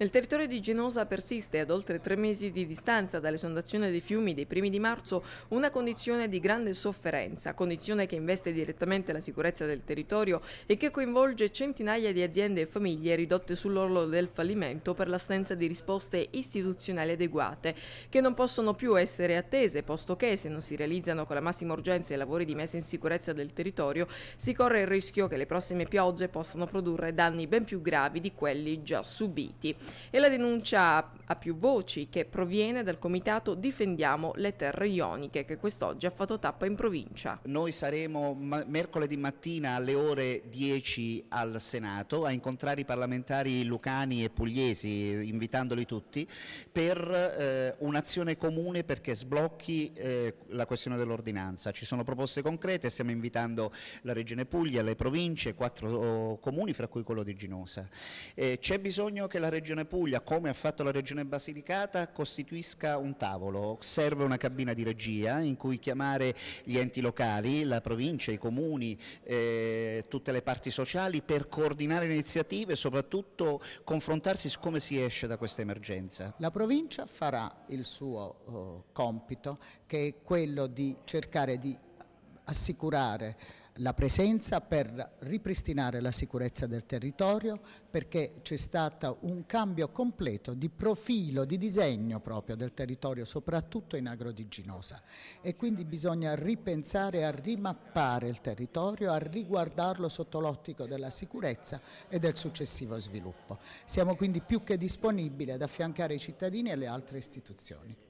Nel territorio di Genosa persiste, ad oltre tre mesi di distanza dall'esondazione dei fiumi dei primi di marzo, una condizione di grande sofferenza, condizione che investe direttamente la sicurezza del territorio e che coinvolge centinaia di aziende e famiglie ridotte sull'orlo del fallimento per l'assenza di risposte istituzionali adeguate, che non possono più essere attese, posto che se non si realizzano con la massima urgenza i lavori di messa in sicurezza del territorio, si corre il rischio che le prossime piogge possano produrre danni ben più gravi di quelli già subiti e la denuncia a più voci che proviene dal comitato Difendiamo le Terre Ioniche che quest'oggi ha fatto tappa in provincia. Noi saremo mercoledì mattina alle ore 10 al Senato a incontrare i parlamentari lucani e pugliesi, invitandoli tutti, per eh, un'azione comune perché sblocchi eh, la questione dell'ordinanza. Ci sono proposte concrete, stiamo invitando la Regione Puglia, le province, quattro oh, comuni, fra cui quello di Ginosa. Eh, c'è bisogno che la Regione Regione Puglia, come ha fatto la Regione Basilicata, costituisca un tavolo. Serve una cabina di regia in cui chiamare gli enti locali, la provincia, i comuni, eh, tutte le parti sociali per coordinare le iniziative e soprattutto confrontarsi su come si esce da questa emergenza. La provincia farà il suo eh, compito che è quello di cercare di assicurare la presenza per ripristinare la sicurezza del territorio perché c'è stato un cambio completo di profilo, di disegno proprio del territorio, soprattutto in Agrodiginosa e quindi bisogna ripensare a rimappare il territorio, a riguardarlo sotto l'ottico della sicurezza e del successivo sviluppo. Siamo quindi più che disponibili ad affiancare i cittadini e le altre istituzioni.